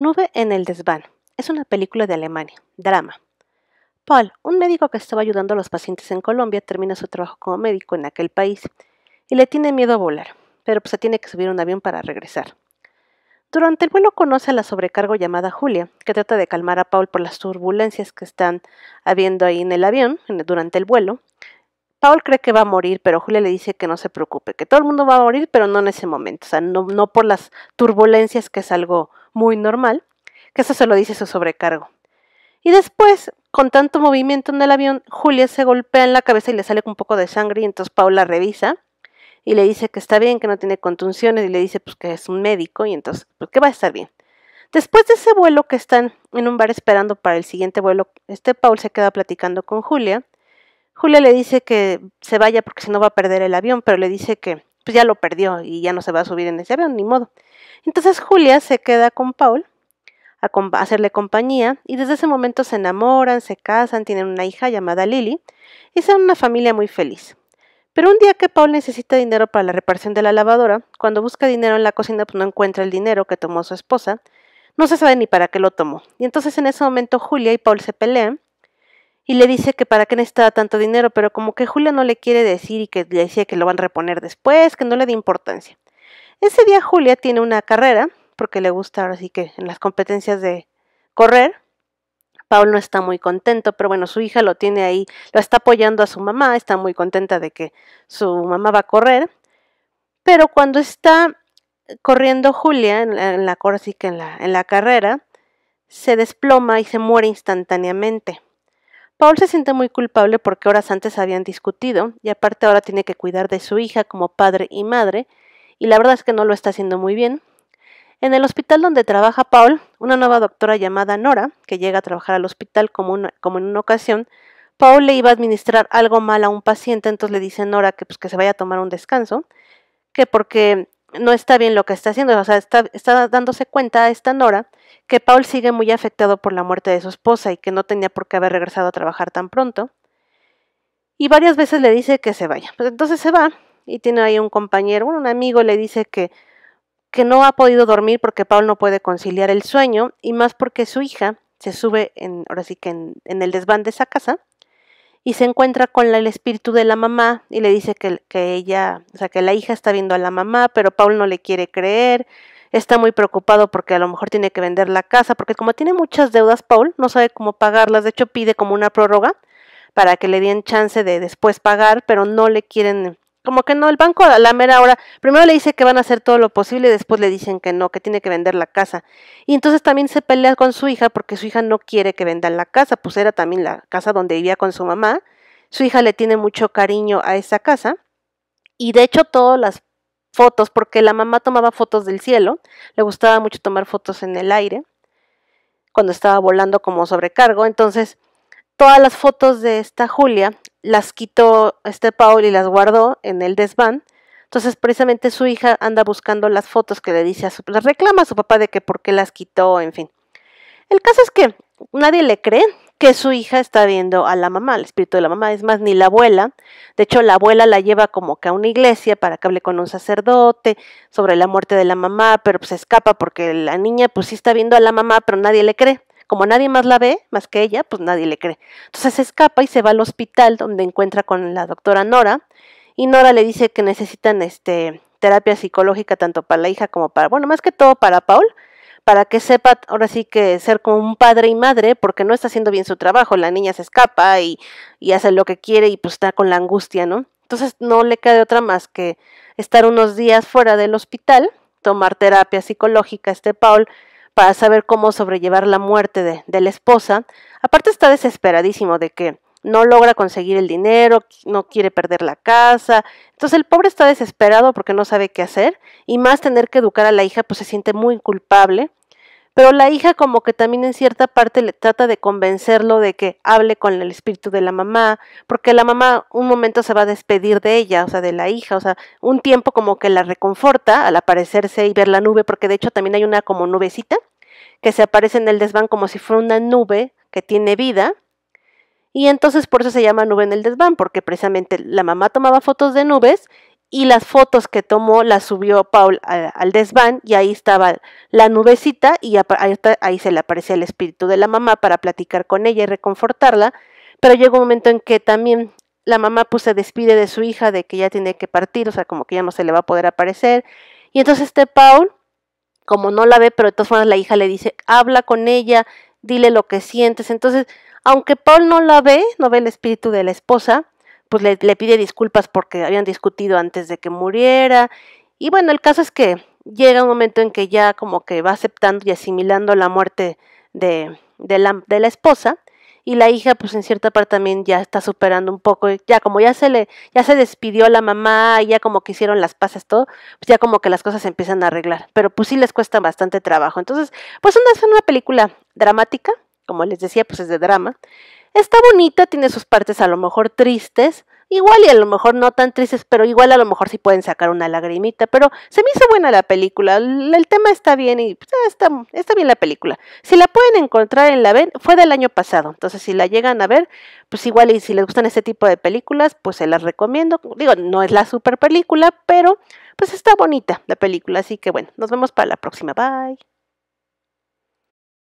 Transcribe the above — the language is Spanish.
Nube en el desván. Es una película de Alemania. Drama. Paul, un médico que estaba ayudando a los pacientes en Colombia, termina su trabajo como médico en aquel país y le tiene miedo a volar, pero pues se tiene que subir un avión para regresar. Durante el vuelo conoce a la sobrecargo llamada Julia, que trata de calmar a Paul por las turbulencias que están habiendo ahí en el avión durante el vuelo. Paul cree que va a morir, pero Julia le dice que no se preocupe, que todo el mundo va a morir, pero no en ese momento, o sea, no, no por las turbulencias, que es algo muy normal, que eso se lo dice su sobrecargo. Y después, con tanto movimiento en el avión, Julia se golpea en la cabeza y le sale un poco de sangre y entonces Paula revisa y le dice que está bien, que no tiene contunciones y le dice pues que es un médico y entonces pues que va a estar bien. Después de ese vuelo que están en un bar esperando para el siguiente vuelo, este Paul se queda platicando con Julia. Julia le dice que se vaya porque si no va a perder el avión, pero le dice que pues ya lo perdió y ya no se va a subir en ese avión, ni modo. Entonces Julia se queda con Paul a hacerle compañía y desde ese momento se enamoran, se casan, tienen una hija llamada Lily y son una familia muy feliz. Pero un día que Paul necesita dinero para la reparación de la lavadora, cuando busca dinero en la cocina pues no encuentra el dinero que tomó su esposa, no se sabe ni para qué lo tomó. Y entonces en ese momento Julia y Paul se pelean y le dice que para qué necesitaba tanto dinero, pero como que Julia no le quiere decir y que le decía que lo van a reponer después, que no le dé importancia. Ese día Julia tiene una carrera, porque le gusta ahora sí que en las competencias de correr. Paul no está muy contento, pero bueno, su hija lo tiene ahí, lo está apoyando a su mamá, está muy contenta de que su mamá va a correr. Pero cuando está corriendo Julia en la, en la, en la carrera, se desploma y se muere instantáneamente. Paul se siente muy culpable porque horas antes habían discutido y aparte ahora tiene que cuidar de su hija como padre y madre y la verdad es que no lo está haciendo muy bien. En el hospital donde trabaja Paul, una nueva doctora llamada Nora, que llega a trabajar al hospital como, en una ocasión, Paul le iba a administrar algo mal a un paciente, entonces le dice Nora que, pues, que se vaya a tomar un descanso, que porque no está bien lo que está haciendo, o sea, está, dándose cuenta a esta Nora que Paul sigue muy afectado por la muerte de su esposa y que no tenía por qué haber regresado a trabajar tan pronto. Y varias veces le dice que se vaya. Pues entonces se va y tiene ahí un compañero, un amigo, le dice que, que no ha podido dormir porque Paul no puede conciliar el sueño y más porque su hija se sube en, ahora sí que en, en el desván de esa casa y se encuentra con el espíritu de la mamá y le dice que, ella, o sea, que la hija está viendo a la mamá, pero Paul no le quiere creer, está muy preocupado porque a lo mejor tiene que vender la casa, porque como tiene muchas deudas Paul, no sabe cómo pagarlas, de hecho pide como una prórroga para que le den chance de después pagar, pero no le quieren como que no, el banco a la mera hora, primero le dice que van a hacer todo lo posible, después le dicen que no, que tiene que vender la casa. Y entonces también se pelea con su hija porque su hija no quiere que vendan la casa, pues era también la casa donde vivía con su mamá. Su hija le tiene mucho cariño a esa casa. Y de hecho todas las fotos, porque la mamá tomaba fotos del cielo, le gustaba mucho tomar fotos en el aire, cuando estaba volando como sobrecargo. Entonces, todas las fotos de esta Julia las quitó este Paul y las guardó en el desván. Entonces, precisamente su hija anda buscando las fotos que le dice a su reclama a su papá de que por qué las quitó, en fin. El caso es que nadie le cree que su hija está viendo a la mamá, al espíritu de la mamá, es más, ni la abuela. De hecho, la abuela la lleva como que a una iglesia para que hable con un sacerdote sobre la muerte de la mamá, pero se pues, escapa porque la niña pues sí está viendo a la mamá, pero nadie le cree. Como nadie más la ve, más que ella, pues nadie le cree. Entonces se escapa y se va al hospital donde encuentra con la doctora Nora y Nora le dice que necesitan este, terapia psicológica tanto para la hija como para, bueno, más que todo para Paul, para que sepa ahora sí que ser como un padre y madre, porque no está haciendo bien su trabajo, la niña se escapa y, y, hace lo que quiere y pues está con la angustia, ¿no? Entonces no le queda otra más que estar unos días fuera del hospital, tomar terapia psicológica este Paul, para saber cómo sobrellevar la muerte de, la esposa. Aparte está desesperadísimo de que no logra conseguir el dinero, no quiere perder la casa. Entonces el pobre está desesperado porque no sabe qué hacer y más tener que educar a la hija pues se siente muy culpable. Pero la hija como que también en cierta parte le trata de convencerlo de que hable con el espíritu de la mamá, porque la mamá un momento se va a despedir de ella, o sea, de la hija, o sea, un tiempo como que la reconforta al aparecerse y ver la nube, porque de hecho también hay una como nubecita que se aparece en el desván como si fuera una nube que tiene vida. Y entonces por eso se llama nube en el desván, porque precisamente la mamá tomaba fotos de nubes y las fotos que tomó las subió Paul al, desván y ahí estaba la nubecita y ahí, se le aparecía el espíritu de la mamá para platicar con ella y reconfortarla. Pero llega un momento en que también la mamá pues, se despide de su hija de que ya tiene que partir, o sea, como que ya no se le va a poder aparecer. Y entonces este Paul como no la ve, pero de todas formas la hija le dice, habla con ella, dile lo que sientes. Entonces, aunque Paul no la ve, no ve el espíritu de la esposa, pues le, pide disculpas porque habían discutido antes de que muriera. Y bueno, el caso es que llega un momento en que ya como que va aceptando y asimilando la muerte de la esposa y la hija pues en cierta parte también ya está superando un poco, ya como ya se le, ya se despidió la mamá, ya como que hicieron las pasas todo, pues ya como que las cosas se empiezan a arreglar, pero pues sí les cuesta bastante trabajo. Entonces, pues una, es una película dramática, como les decía, pues es de drama. Está bonita, tiene sus partes a lo mejor tristes, igual y a lo mejor no tan tristes, pero igual a lo mejor sí pueden sacar una lagrimita, pero se me hizo buena la película, el, tema está bien y pues, ah, está, está bien la película. Si la pueden encontrar en la ven, fue del año pasado, entonces si la llegan a ver, pues igual y si les gustan este tipo de películas, pues se las recomiendo. Digo, no es la super película, pero pues está bonita la película, así que bueno, nos vemos para la próxima, bye.